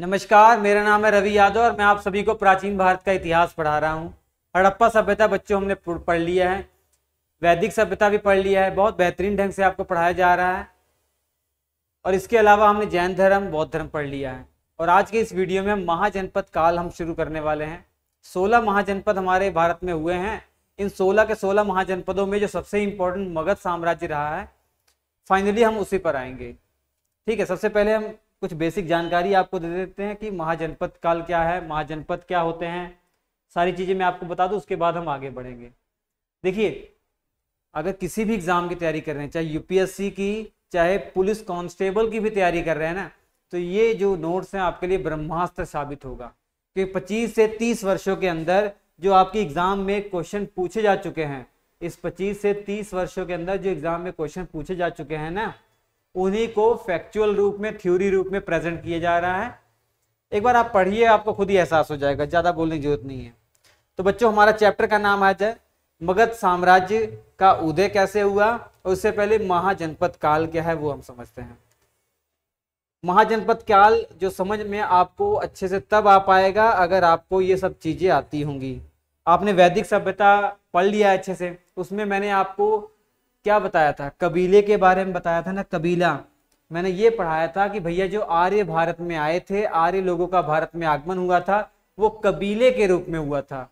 नमस्कार मेरा नाम है रवि यादव और मैं आप सभी को प्राचीन भारत का इतिहास पढ़ा रहा हूँ हड़प्पा सभ्यता बच्चों हमने पढ़ लिया है वैदिक सभ्यता भी पढ़ लिया है बहुत बेहतरीन ढंग से आपको पढ़ाया जा रहा है और इसके अलावा हमने जैन धर्म बौद्ध धर्म पढ़ लिया है और आज के इस वीडियो में महाजनपद काल हम शुरू करने वाले हैं सोलह महाजनपद हमारे भारत में हुए हैं इन सोलह के सोलह महाजनपदों में जो सबसे इम्पोर्टेंट मगध साम्राज्य रहा है फाइनली हम उसी पर आएंगे ठीक है सबसे पहले हम कुछ बेसिक जानकारी आपको दे देते हैं कि महाजनपद काल क्या है महाजनपद क्या होते हैं सारी चीज़ें मैं आपको बता दूं उसके बाद हम आगे बढ़ेंगे देखिए अगर किसी भी एग्ज़ाम की तैयारी कर रहे हैं चाहे यूपीएससी की चाहे पुलिस कांस्टेबल की भी तैयारी कर रहे हैं ना तो ये जो नोट्स हैं आपके लिए ब्रह्मास्त्र साबित होगा क्योंकि 25 से 30 वर्षों के अंदर जो आपके एग्ज़ाम में क्वेश्चन पूछे जा चुके हैं इस 25 से 30 वर्षों के अंदर जो एग्ज़ाम में क्वेश्चन पूछे जा चुके हैं ना उन्हीं को फैक्चुअल रूप में थ्योरी रूप में प्रेजेंट किया जा रहा है एक बार आप पढ़िए आपको खुद ही एहसास हो जाएगा ज़्यादा बोलने की जरूरत नहीं है तो बच्चों हमारा चैप्टर का नाम आज है मगध साम्राज्य का उदय कैसे हुआ और उससे पहले महाजनपद काल क्या है वो हम समझते हैं महाजनपद काल जो समझ में आपको अच्छे से तब आ पाएगा अगर आपको ये सब चीज़ें आती होंगी आपने वैदिक सभ्यता पढ़ लिया अच्छे से उसमें मैंने आपको क्या बताया था कबीले के बारे में बताया था ना कबीला मैंने ये पढ़ाया था कि भैया जो आर्य भारत में आए थे आर्य लोगों का भारत में आगमन हुआ था वो कबीले के रूप में हुआ था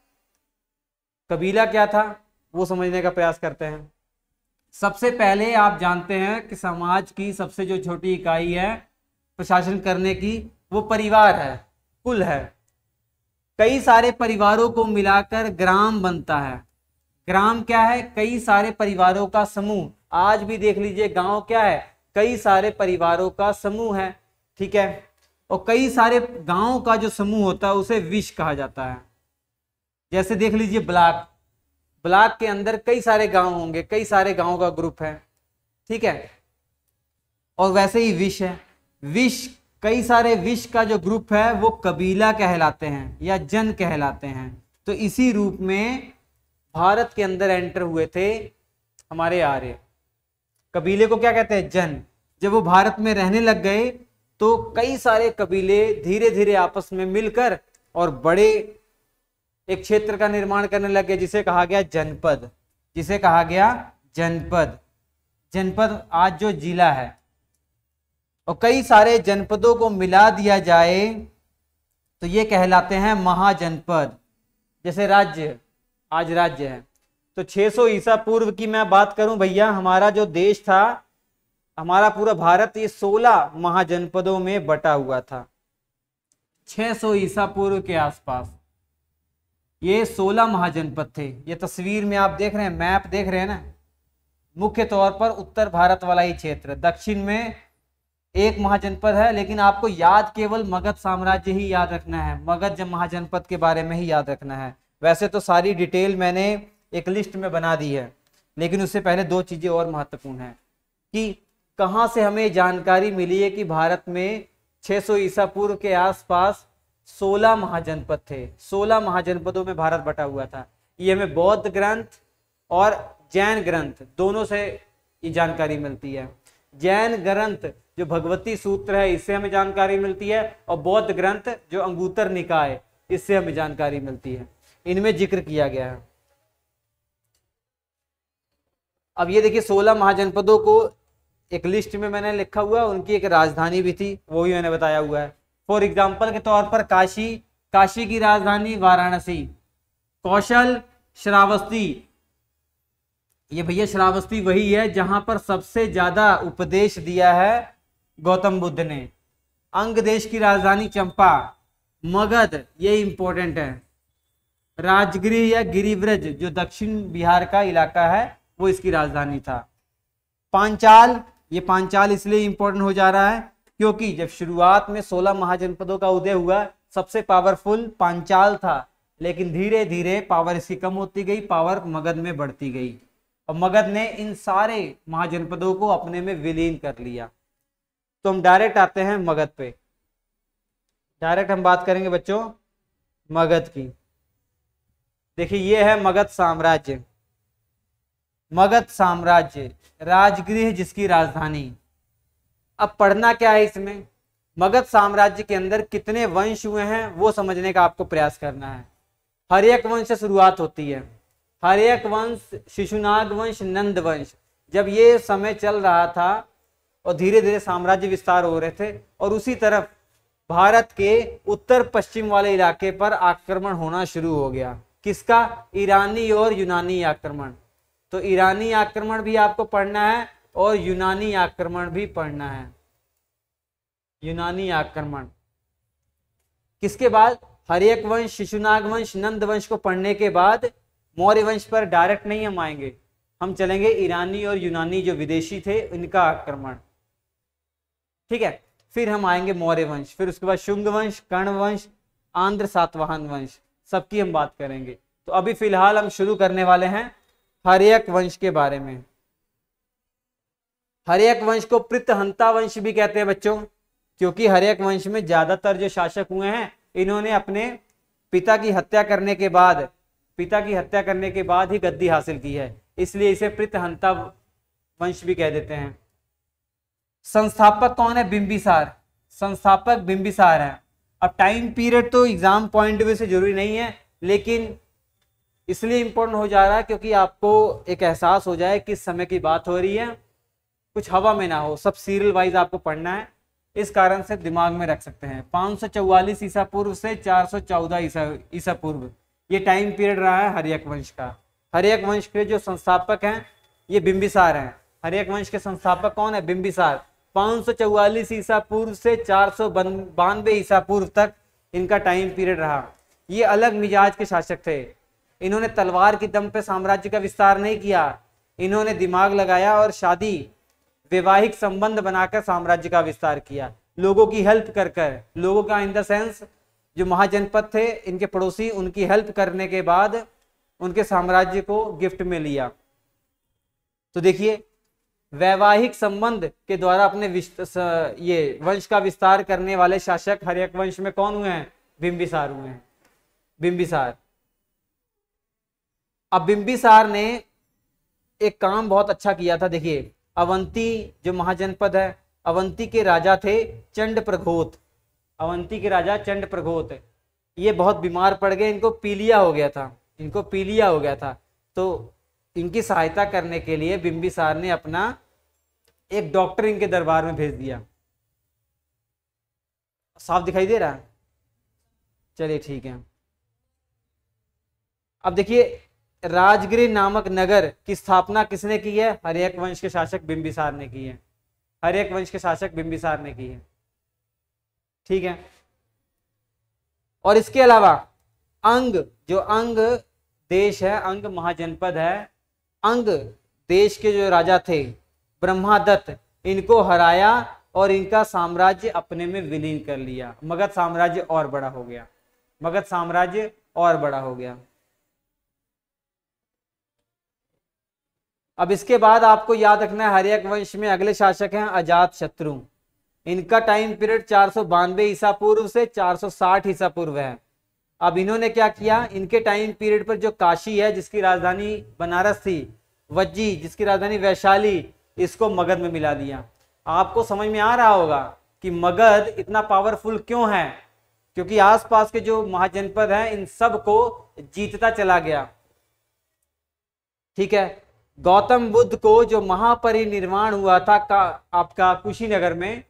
कबीला क्या था वो समझने का प्रयास करते हैं सबसे पहले आप जानते हैं कि समाज की सबसे जो छोटी इकाई है प्रशासन करने की वो परिवार है कुल है कई सारे परिवारों को मिलाकर ग्राम बनता है ग्राम क्या है कई सारे परिवारों का समूह आज भी देख लीजिए गांव क्या है कई सारे परिवारों का समूह है ठीक है और कई सारे गांव का जो समूह होता है उसे विश कहा जाता है जैसे देख लीजिए ब्लॉक ब्लॉक के अंदर कई सारे गांव होंगे कई सारे गांव का ग्रुप है ठीक है और वैसे ही विष है विश कई सारे विश का जो ग्रुप है वो कबीला कहलाते हैं या जन कहलाते हैं तो इसी रूप में भारत के अंदर एंटर हुए थे हमारे आर्य कबीले को क्या कहते हैं जन जब वो भारत में रहने लग गए तो कई सारे कबीले धीरे धीरे आपस में मिलकर और बड़े एक क्षेत्र का निर्माण करने लग गए जिसे कहा गया जनपद जिसे कहा गया जनपद जनपद आज जो जिला है और कई सारे जनपदों को मिला दिया जाए तो ये कहलाते हैं महाजनपद जैसे राज्य आज राज्य है तो 600 ईसा पूर्व की मैं बात करूं भैया हमारा जो देश था हमारा पूरा भारत ये 16 महाजनपदों में बटा हुआ था 600 ईसा पूर्व के आसपास ये 16 महाजनपद थे ये तस्वीर में आप देख रहे हैं मैप देख रहे हैं ना मुख्य तौर पर उत्तर भारत वाला ही क्षेत्र दक्षिण में एक महाजनपद है लेकिन आपको याद केवल मगध साम्राज्य ही याद रखना है मगध महाजनपद के बारे में ही याद रखना है वैसे तो सारी डिटेल मैंने एक लिस्ट में बना दी है लेकिन उससे पहले दो चीज़ें और महत्वपूर्ण हैं कि कहाँ से हमें जानकारी मिली है कि भारत में 600 सौ ईसा पूर्व के आसपास 16 महाजनपद थे 16 महाजनपदों में भारत बटा हुआ था ये हमें बौद्ध ग्रंथ और जैन ग्रंथ दोनों से ये जानकारी मिलती है जैन ग्रंथ जो भगवती सूत्र है इससे हमें जानकारी मिलती है और बौद्ध ग्रंथ जो अंगूतर निकाय इससे हमें जानकारी मिलती है इनमें जिक्र किया गया है अब ये देखिए सोलह महाजनपदों को एक लिस्ट में मैंने लिखा हुआ उनकी एक राजधानी भी थी वो भी मैंने बताया हुआ है फॉर एग्जाम्पल के तौर पर काशी काशी की राजधानी वाराणसी कौशल श्रावस्ती ये भैया श्रावस्ती वही है जहां पर सबसे ज्यादा उपदेश दिया है गौतम बुद्ध ने अंग देश की राजधानी चंपा मगध ये इंपॉर्टेंट है राजगिरी या गिरिव्रज जो दक्षिण बिहार का इलाका है वो इसकी राजधानी था पांचाल ये पांचाल इसलिए इंपॉर्टेंट हो जा रहा है क्योंकि जब शुरुआत में 16 महाजनपदों का उदय हुआ सबसे पावरफुल पांचाल था लेकिन धीरे धीरे पावर इसकी कम होती गई पावर मगध में बढ़ती गई और मगध ने इन सारे महाजनपदों को अपने में विलीन कर लिया तो हम डायरेक्ट आते हैं मगध पे डायरेक्ट हम बात करेंगे बच्चों मगध की देखिए ये है मगध साम्राज्य मगध साम्राज्य राजगृह जिसकी राजधानी अब पढ़ना क्या है इसमें मगध साम्राज्य के अंदर कितने वंश हुए हैं वो समझने का आपको प्रयास करना है हर एक वंश से शुरुआत होती है हर एक वंश शिशुनाग वंश नंद वंश जब ये समय चल रहा था और धीरे धीरे साम्राज्य विस्तार हो रहे थे और उसी तरफ भारत के उत्तर पश्चिम वाले इलाके पर आक्रमण होना शुरू हो गया किसका ईरानी और यूनानी आक्रमण तो ईरानी आक्रमण भी आपको पढ़ना है और यूनानी आक्रमण भी पढ़ना है यूनानी आक्रमण किसके बाद हरियक वंश शिशुनाग वंश नंद वंश को पढ़ने के बाद मौर्य वंश पर डायरेक्ट नहीं हम आएंगे हम चलेंगे ईरानी और यूनानी जो विदेशी थे इनका आक्रमण ठीक है फिर हम आएंगे मौर्य वंश फिर उसके बाद शुंग वंश कर्ण वंश आंध्र सातवाहन वंश सबकी हम बात करेंगे तो अभी फिलहाल हम शुरू करने वाले हैं हरियक वंश के बारे में हरियक वंश को प्रतहंता वंश भी कहते हैं बच्चों क्योंकि हरियक वंश में ज्यादातर जो शासक हुए हैं इन्होंने अपने पिता की हत्या करने के बाद पिता की हत्या करने के बाद ही गद्दी हासिल की है इसलिए इसे प्रतहंता वंश भी कह देते हैं संस्थापक कौन है बिंबिसार संस्थापक बिंबिसार है अब टाइम पीरियड तो एग्जाम पॉइंट व्यू से जरूरी नहीं है लेकिन इसलिए इम्पोर्टेंट हो जा रहा है क्योंकि आपको एक एहसास हो जाए किस समय की बात हो रही है कुछ हवा में ना हो सब सीरियल वाइज आपको पढ़ना है इस कारण से दिमाग में रख सकते हैं पाँच सौ चौवालीस ईसा पूर्व से चार सौ चौदह ईसा ईसा पूर्व ये टाइम पीरियड रहा है हरियक वंश का हरियक वंश के जो संस्थापक हैं ये बिम्बिसार हैं हरियक वंश के संस्थापक कौन है बिम्बिसार पाँच सौ चौवालीस ईसा पूर्व से चार सौ बानवे ईसा पूर्व तक इनका टाइम पीरियड रहा ये अलग मिजाज के शासक थे इन्होंने तलवार के दम पर साम्राज्य का विस्तार नहीं किया इन्होंने दिमाग लगाया और शादी वैवाहिक संबंध बनाकर साम्राज्य का विस्तार किया लोगों की हेल्प कर कर लोगों का इन द सेंस जो महाजनपद थे इनके पड़ोसी उनकी हेल्प करने के बाद उनके साम्राज्य को गिफ्ट में लिया तो देखिए वैवाहिक संबंध के द्वारा अपने ये वंश का विस्तार करने वाले शासक हरियक वंश में कौन हुए हैं बिंबिसार हुए हैं बिंबिसार अब बिंबिसार ने एक काम बहुत अच्छा किया था देखिए अवंती जो महाजनपद है अवंती के राजा थे चंड प्रघोत अवंती के राजा चंड प्रघोत ये बहुत बीमार पड़ गए इनको पीलिया हो गया था इनको पीलिया हो गया था तो इनकी सहायता करने के लिए बिम्बिसार ने अपना एक डॉक्टर इनके दरबार में भेज दिया साफ दिखाई दे रहा है चलिए ठीक है अब देखिए राजगिरी नामक नगर की स्थापना किसने की है एक वंश के शासक बिम्बिसार ने की है एक वंश के शासक बिम्बिसार ने की है ठीक है और इसके अलावा अंग जो अंग देश है अंग महाजनपद है अंग देश के जो राजा थे ब्रह्मादत्त इनको हराया और इनका साम्राज्य अपने में विलीन कर लिया मगध साम्राज्य और बड़ा हो गया मगध साम्राज्य और बड़ा हो गया अब इसके बाद आपको याद रखना है हरियक वंश में अगले शासक हैं अजात शत्रु इनका टाइम पीरियड चार सौ बानवे ईसा पूर्व से 460 ईसा पूर्व है अब इन्होंने क्या किया इनके टाइम पीरियड पर जो काशी है जिसकी राजधानी बनारस थी वज्जी जिसकी राजधानी वैशाली इसको मगध में मिला दिया आपको समझ में आ रहा होगा कि मगध इतना पावरफुल क्यों है क्योंकि आसपास के जो महाजनपद हैं इन सब को जीतता चला गया ठीक है गौतम बुद्ध को जो महापरिनिर्वाण हुआ था का आपका कुशीनगर में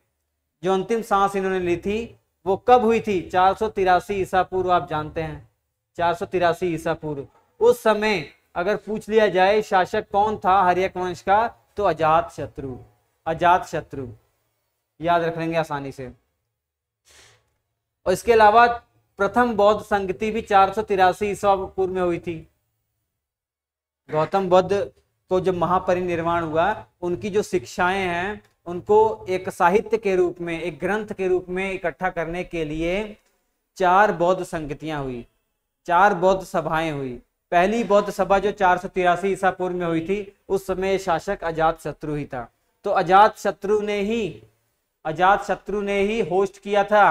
जो अंतिम सांस इन्होंने ली थी वो कब हुई थी चार सौ तिरासी ईसा पूर्व आप जानते हैं चार सौ तिरासी ईसा पूर्व उस समय अगर पूछ लिया जाए शासक कौन था हरियक वंश का तो अजात शत्रु अजात शत्रु याद रख लेंगे आसानी से और इसके अलावा प्रथम बौद्ध संगति भी चार सौ तिरासी ईसा पूर्व में हुई थी गौतम बुद्ध को जब महापरिनिर्वाण हुआ उनकी जो शिक्षाएं हैं उनको एक साहित्य के रूप में एक ग्रंथ के रूप में इकट्ठा करने के लिए चार बौद्ध संगतियां हुई चार बौद्ध सभाएं हुई पहली बौद्ध सभा जो चार सौ तिरासी ईसा पूर्व में हुई थी उस समय शासक अजात शत्रु ही था तो अजात शत्रु ने ही अजात शत्रु ने ही होस्ट किया था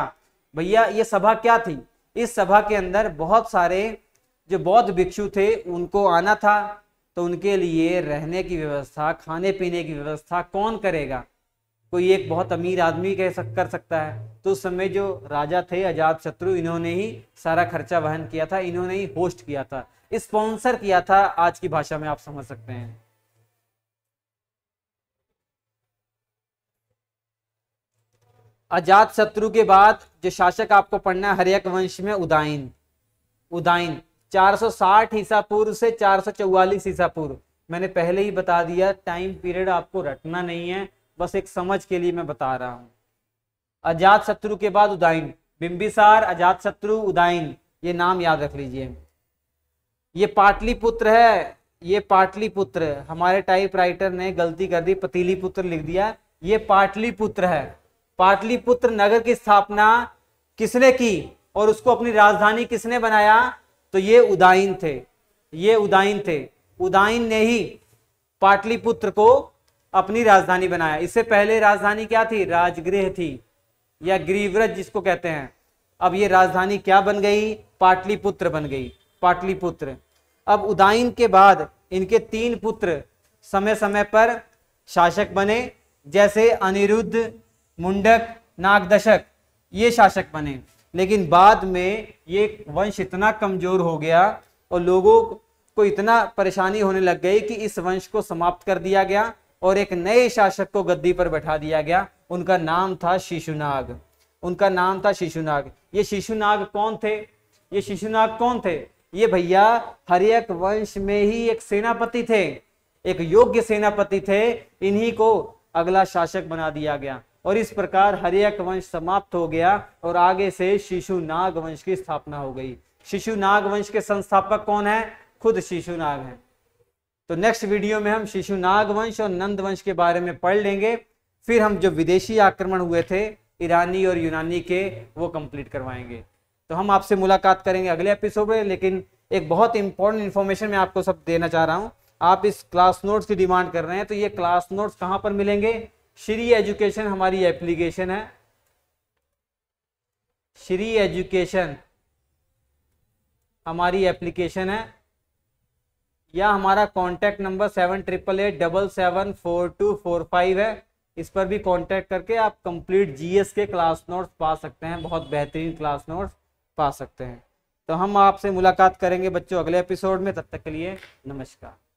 भैया ये सभा क्या थी इस सभा के अंदर बहुत सारे जो बौद्ध भिक्षु थे उनको आना था तो उनके लिए रहने की व्यवस्था खाने पीने की व्यवस्था कौन करेगा कोई एक बहुत अमीर आदमी कह सक कर सकता है तो उस समय जो राजा थे अजात शत्रु इन्होंने ही सारा खर्चा वहन किया था इन्होंने ही होस्ट किया था स्पॉन्सर किया था आज की भाषा में आप समझ सकते हैं अजात शत्रु के बाद जो शासक आपको पढ़ना है हरियक वंश में उदाइन उदाइन 460 ईसा पूर्व से 444 ईसा पूर्व मैंने पहले ही बता दिया टाइम पीरियड आपको रटना नहीं है बस एक समझ के लिए मैं बता रहा हूं अजात शत्रु के बाद उदाइन बिंबिसार अजात शत्रु उदाइन ये नाम याद रख लीजिए ये पाटलिपुत्र है ये पाटलिपुत्र हमारे टाइप राइटर ने गलती कर दी पतीलीपुत्र लिख दिया ये पाटलिपुत्र है पाटलिपुत्र नगर की स्थापना किसने की और उसको अपनी राजधानी किसने बनाया तो ये उदाइन थे ये उदाइन थे उदाइन ने ही पाटलिपुत्र को अपनी राजधानी बनाया इससे पहले राजधानी क्या थी राजगृह थी या ग्रीवरज जिसको कहते हैं अब ये राजधानी क्या बन गई पाटलिपुत्र बन गई पाटलिपुत्र अब उदाइन के बाद इनके तीन पुत्र समय समय पर शासक बने जैसे अनिरुद्ध मुंडक नागदशक ये शासक बने लेकिन बाद में ये वंश इतना कमजोर हो गया और लोगों को इतना परेशानी होने लग गई कि इस वंश को समाप्त कर दिया गया और एक नए शासक को गद्दी पर बैठा दिया गया उनका नाम था शिशुनाग उनका नाम था शिशुनाग ये शिशुनाग कौन थे ये शिशुनाग कौन थे ये भैया हरियक वंश में ही एक सेनापति थे एक योग्य सेनापति थे इन्हीं को अगला शासक बना दिया गया और इस प्रकार हरियक वंश समाप्त हो गया और आगे से शिशुनाग वंश की स्थापना हो गई शिशुनाग वंश के संस्थापक कौन है खुद शिशुनाग हैं तो नेक्स्ट वीडियो में हम शिशुनाग वंश और नंद वंश के बारे में पढ़ लेंगे फिर हम जो विदेशी आक्रमण हुए थे ईरानी और यूनानी के वो कंप्लीट करवाएंगे तो हम आपसे मुलाकात करेंगे अगले एपिसोड में लेकिन एक बहुत इंपॉर्टेंट इन्फॉर्मेशन मैं आपको सब देना चाह रहा हूँ आप इस क्लास नोट्स की डिमांड कर रहे हैं तो ये क्लास नोट्स कहाँ पर मिलेंगे श्री एजुकेशन हमारी एप्लीकेशन है श्री एजुकेशन हमारी एप्लीकेशन है या हमारा contact number seven triple eight double seven four two four five है इस पर भी कॉन्टैक्ट करके आप कंप्लीट जीएस के क्लास नोट्स पा सकते हैं बहुत बेहतरीन क्लास नोट्स पा सकते हैं तो हम आपसे मुलाकात करेंगे बच्चों अगले एपिसोड में तब तक के लिए नमस्कार